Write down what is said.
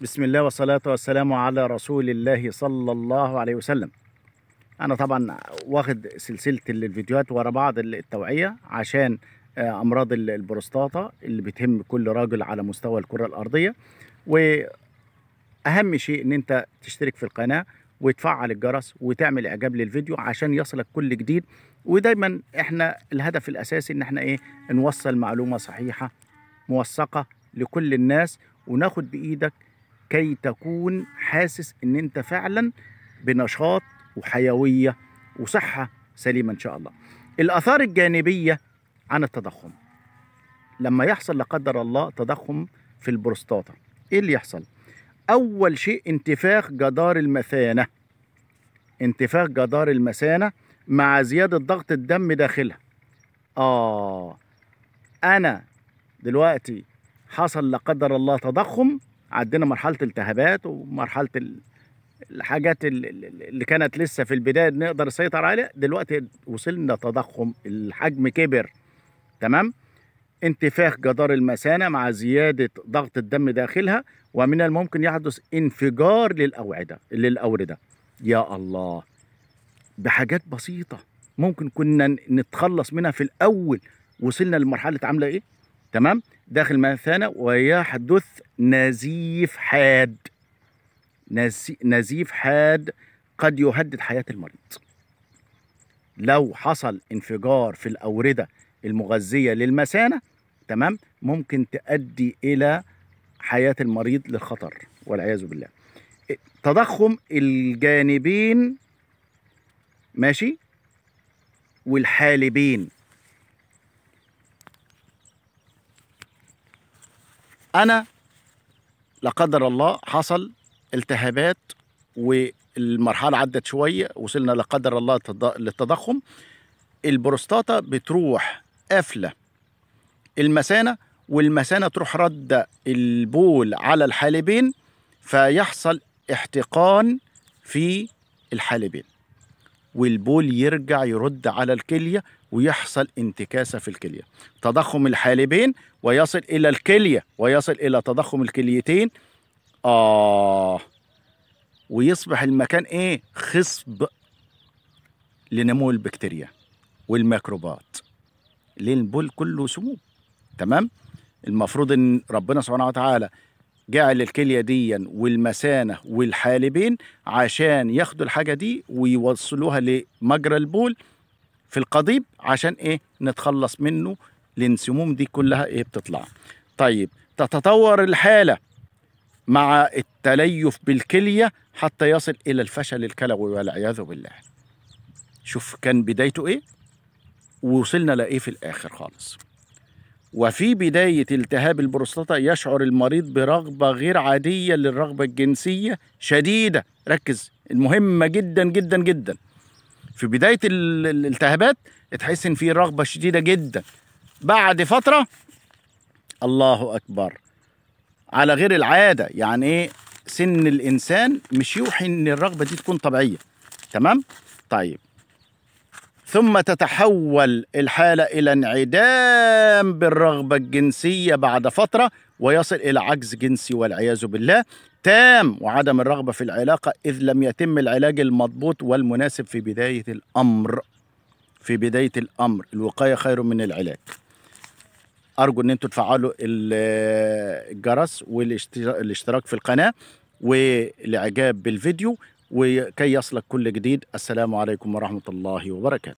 بسم الله والصلاة والسلام على رسول الله صلى الله عليه وسلم أنا طبعا واخد سلسلة الفيديوهات ورا بعض التوعية عشان آه، أمراض البروستاتا اللي بتهم كل راجل على مستوى الكرة الأرضية وأهم شيء إن أنت تشترك في القناة وتفعل الجرس وتعمل اعجاب للفيديو عشان يصلك كل جديد ودايما احنا الهدف الاساسي ان احنا ايه نوصل معلومه صحيحه موثقه لكل الناس وناخد بايدك كي تكون حاسس ان انت فعلا بنشاط وحيويه وصحه سليمه ان شاء الله الاثار الجانبيه عن التضخم لما يحصل لا قدر الله تضخم في البروستاتا ايه اللي يحصل اول شيء انتفاخ جدار المثانه انتفاخ جدار المثانه مع زياده ضغط الدم داخلها اه انا دلوقتي حصل لا قدر الله تضخم عدينا مرحله التهابات ومرحله الحاجات اللي كانت لسه في البدايه نقدر نسيطر عليها دلوقتي وصلنا تضخم الحجم كبر تمام انتفاخ جدار المثانه مع زياده ضغط الدم داخلها ومن الممكن يحدث انفجار للاوعده للاورده يا الله بحاجات بسيطه ممكن كنا نتخلص منها في الاول وصلنا لمرحله عامله ايه تمام داخل مثانة ويحدث نزيف حاد نزيف حاد قد يهدد حياة المريض لو حصل انفجار في الأوردة المغذية للمثانة تمام ممكن تؤدي إلى حياة المريض للخطر والعياذ بالله تضخم الجانبين ماشي والحالبين انا لا قدر الله حصل التهابات والمرحله عدت شويه وصلنا لا قدر الله للتضخم البروستاتا بتروح قافله المثانه والمثانه تروح رد البول على الحالبين فيحصل احتقان في الحالبين والبول يرجع يرد على الكلية ويحصل انتكاسة في الكلية تضخم الحالبين ويصل إلى الكلية ويصل إلى تضخم الكليتين آه ويصبح المكان إيه خصب لنمو البكتيريا والميكروبات ليه البول كله سموم تمام المفروض ان ربنا سبحانه وتعالى جعل الكليه دي والمثانه والحالبين عشان ياخدوا الحاجه دي ويوصلوها لمجرى البول في القضيب عشان ايه نتخلص منه السموم دي كلها ايه بتطلع طيب تتطور الحاله مع التليف بالكليه حتى يصل الى الفشل الكلوي والعياذ بالله شوف كان بدايته ايه ووصلنا لايه في الاخر خالص وفي بداية التهاب البروستاتا يشعر المريض برغبة غير عادية للرغبة الجنسية شديدة ركز المهمة جدا جدا جدا في بداية الالتهابات تحس إن في رغبة شديدة جدا بعد فترة الله أكبر على غير العادة يعني إيه سن الإنسان مش يوحي إن الرغبة دي تكون طبيعية تمام طيب ثم تتحول الحالة إلى انعدام بالرغبة الجنسية بعد فترة ويصل إلى عجز جنسي والعياذ بالله تام وعدم الرغبة في العلاقة إذ لم يتم العلاج المضبوط والمناسب في بداية الأمر في بداية الأمر الوقاية خير من العلاج أرجو أن أنتم تفعلوا الجرس والاشتراك في القناة والإعجاب بالفيديو وكي يصلك كل جديد السلام عليكم ورحمة الله وبركاته